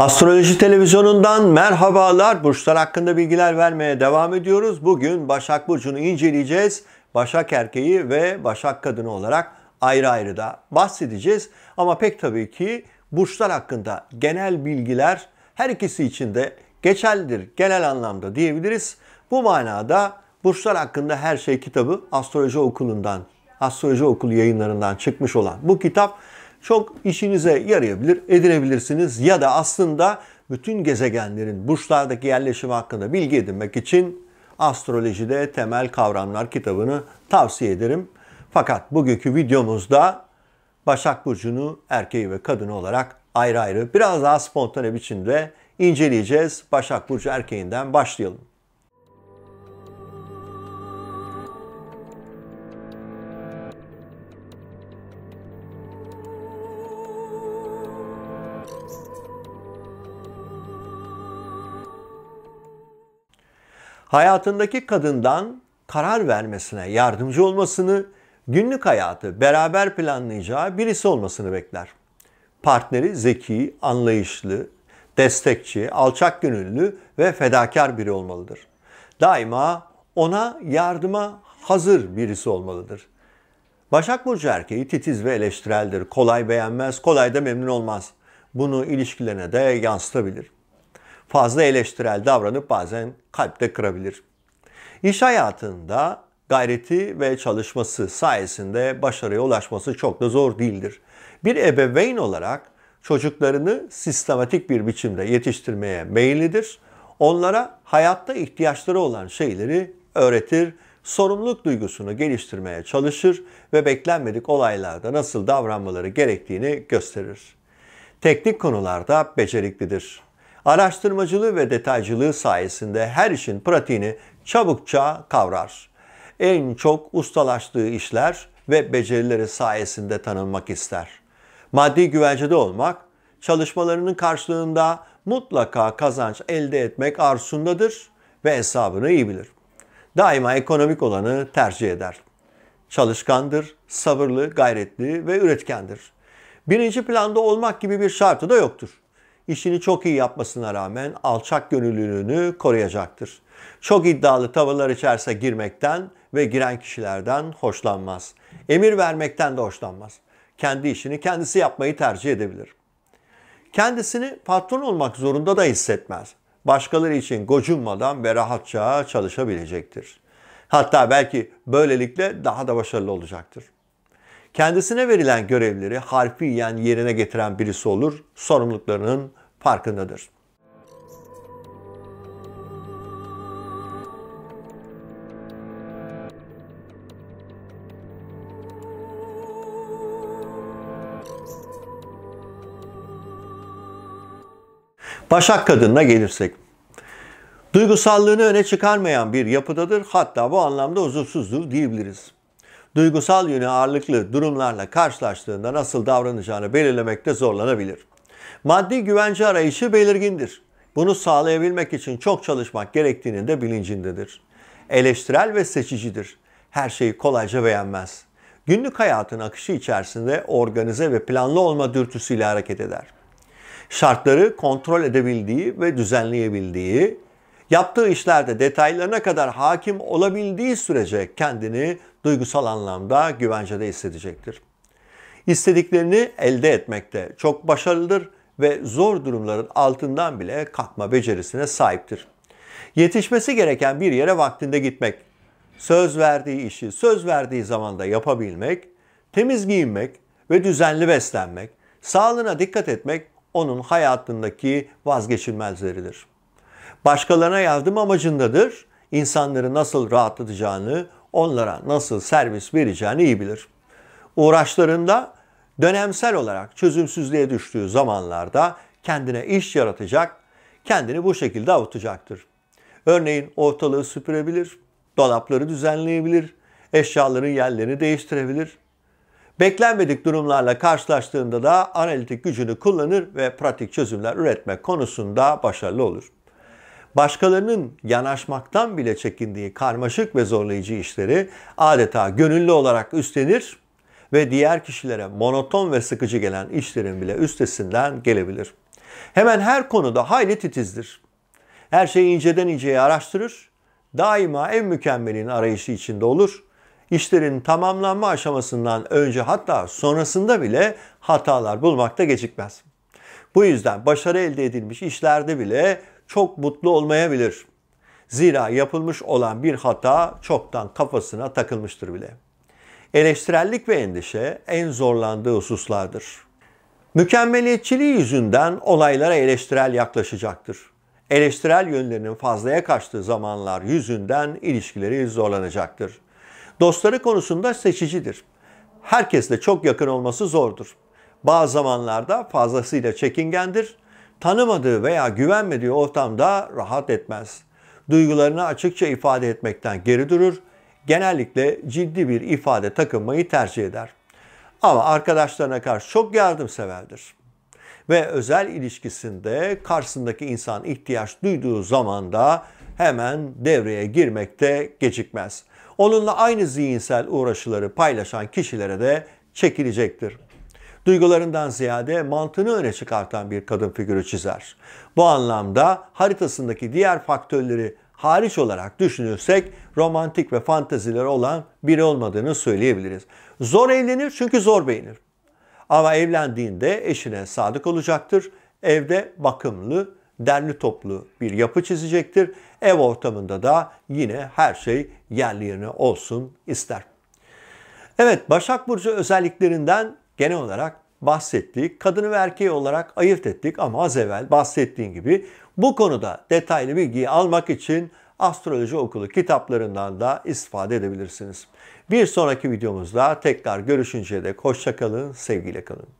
Astroloji Televizyonu'ndan merhabalar. Burçlar hakkında bilgiler vermeye devam ediyoruz. Bugün Başak Burcu'nu inceleyeceğiz. Başak erkeği ve Başak kadını olarak ayrı ayrı da bahsedeceğiz. Ama pek tabii ki burçlar hakkında genel bilgiler her ikisi için de geçerlidir genel anlamda diyebiliriz. Bu manada burçlar hakkında her şey kitabı astroloji okulundan, astroloji okulu yayınlarından çıkmış olan bu kitap çok işinize yarayabilir, edinebilirsiniz. Ya da aslında bütün gezegenlerin burçlardaki yerleşimi hakkında bilgi edinmek için Astrolojide Temel Kavramlar kitabını tavsiye ederim. Fakat bugünkü videomuzda Başak Burcu'nu erkeği ve kadını olarak ayrı ayrı biraz daha spontane biçimde inceleyeceğiz. Başak Burcu erkeğinden başlayalım. hayatındaki kadından karar vermesine yardımcı olmasını, günlük hayatı beraber planlayacağı birisi olmasını bekler. Partneri zeki, anlayışlı, destekçi, alçak gönüllü ve fedakar biri olmalıdır. Daima ona yardıma hazır birisi olmalıdır. Başak Burcu erkeği titiz ve eleştireldir. Kolay beğenmez, kolay da memnun olmaz. Bunu ilişkilerine de yansıtabilir fazla eleştirel davranıp bazen kalpte kırabilir. İş hayatında gayreti ve çalışması sayesinde başarıya ulaşması çok da zor değildir. Bir ebeveyn olarak çocuklarını sistematik bir biçimde yetiştirmeye meyillidir. Onlara hayatta ihtiyaçları olan şeyleri öğretir, sorumluluk duygusunu geliştirmeye çalışır ve beklenmedik olaylarda nasıl davranmaları gerektiğini gösterir. Teknik konularda beceriklidir. Araştırmacılığı ve detaycılığı sayesinde her işin pratiğini çabukça kavrar. En çok ustalaştığı işler ve becerileri sayesinde tanınmak ister. Maddi güvencede olmak, çalışmalarının karşılığında mutlaka kazanç elde etmek arzusundadır ve hesabını iyi bilir. Daima ekonomik olanı tercih eder. Çalışkandır, sabırlı, gayretli ve üretkendir. Birinci planda olmak gibi bir şartı da yoktur işini çok iyi yapmasına rağmen alçak gönüllülüğünü koruyacaktır. Çok iddialı tavırlar içerse girmekten ve giren kişilerden hoşlanmaz. Emir vermekten de hoşlanmaz. Kendi işini kendisi yapmayı tercih edebilir. Kendisini patron olmak zorunda da hissetmez. Başkaları için gocunmadan ve rahatça çalışabilecektir. Hatta belki böylelikle daha da başarılı olacaktır. Kendisine verilen görevleri harfiyen yerine getiren birisi olur, sorumluluklarının farkındadır. Başak kadınına gelirsek. Duygusallığını öne çıkarmayan bir yapıdadır. Hatta bu anlamda huzursuzdur diyebiliriz duygusal yöne ağırlıklı durumlarla karşılaştığında nasıl davranacağını belirlemekte zorlanabilir. Maddi güvence arayışı belirgindir. Bunu sağlayabilmek için çok çalışmak gerektiğinin de bilincindedir. Eleştirel ve seçicidir. Her şeyi kolayca beğenmez. Günlük hayatın akışı içerisinde organize ve planlı olma dürtüsüyle hareket eder. Şartları kontrol edebildiği ve düzenleyebildiği, Yaptığı işlerde detaylarına kadar hakim olabildiği sürece kendini duygusal anlamda güvencede hissedecektir. İstediklerini elde etmekte çok başarılıdır ve zor durumların altından bile kalkma becerisine sahiptir. Yetişmesi gereken bir yere vaktinde gitmek, söz verdiği işi söz verdiği zamanda yapabilmek, temiz giyinmek ve düzenli beslenmek, sağlığına dikkat etmek onun hayatındaki vazgeçilmezleridir başkalarına yardım amacındadır. İnsanları nasıl rahatlatacağını, onlara nasıl servis vereceğini iyi bilir. Uğraşlarında dönemsel olarak çözümsüzlüğe düştüğü zamanlarda kendine iş yaratacak, kendini bu şekilde avutacaktır. Örneğin ortalığı süpürebilir, dolapları düzenleyebilir, eşyaların yerlerini değiştirebilir. Beklenmedik durumlarla karşılaştığında da analitik gücünü kullanır ve pratik çözümler üretmek konusunda başarılı olur başkalarının yanaşmaktan bile çekindiği karmaşık ve zorlayıcı işleri adeta gönüllü olarak üstlenir ve diğer kişilere monoton ve sıkıcı gelen işlerin bile üstesinden gelebilir. Hemen her konuda hayli titizdir. Her şeyi inceden inceye araştırır, daima en mükemmelin arayışı içinde olur. İşlerin tamamlanma aşamasından önce hatta sonrasında bile hatalar bulmakta gecikmez. Bu yüzden başarı elde edilmiş işlerde bile çok mutlu olmayabilir. Zira yapılmış olan bir hata çoktan kafasına takılmıştır bile. Eleştirellik ve endişe en zorlandığı hususlardır. Mükemmeliyetçiliği yüzünden olaylara eleştirel yaklaşacaktır. Eleştirel yönlerinin fazlaya kaçtığı zamanlar yüzünden ilişkileri zorlanacaktır. Dostları konusunda seçicidir. Herkesle çok yakın olması zordur. Bazı zamanlarda fazlasıyla çekingendir tanımadığı veya güvenmediği ortamda rahat etmez. Duygularını açıkça ifade etmekten geri durur, genellikle ciddi bir ifade takınmayı tercih eder. Ama arkadaşlarına karşı çok yardımseverdir. Ve özel ilişkisinde karşısındaki insan ihtiyaç duyduğu zaman da hemen devreye girmekte gecikmez. Onunla aynı zihinsel uğraşıları paylaşan kişilere de çekilecektir duygularından ziyade mantığını öne çıkartan bir kadın figürü çizer. Bu anlamda haritasındaki diğer faktörleri hariç olarak düşünürsek romantik ve fantezileri olan biri olmadığını söyleyebiliriz. Zor evlenir çünkü zor beğenir. Ama evlendiğinde eşine sadık olacaktır. Evde bakımlı, derli toplu bir yapı çizecektir. Ev ortamında da yine her şey yerli yerine olsun ister. Evet Başak Burcu özelliklerinden genel olarak bahsettik. Kadını ve erkeği olarak ayırt ettik ama az evvel bahsettiğim gibi bu konuda detaylı bilgiyi almak için astroloji okulu kitaplarından da istifade edebilirsiniz. Bir sonraki videomuzda tekrar görüşünceye dek hoşçakalın, sevgiyle kalın.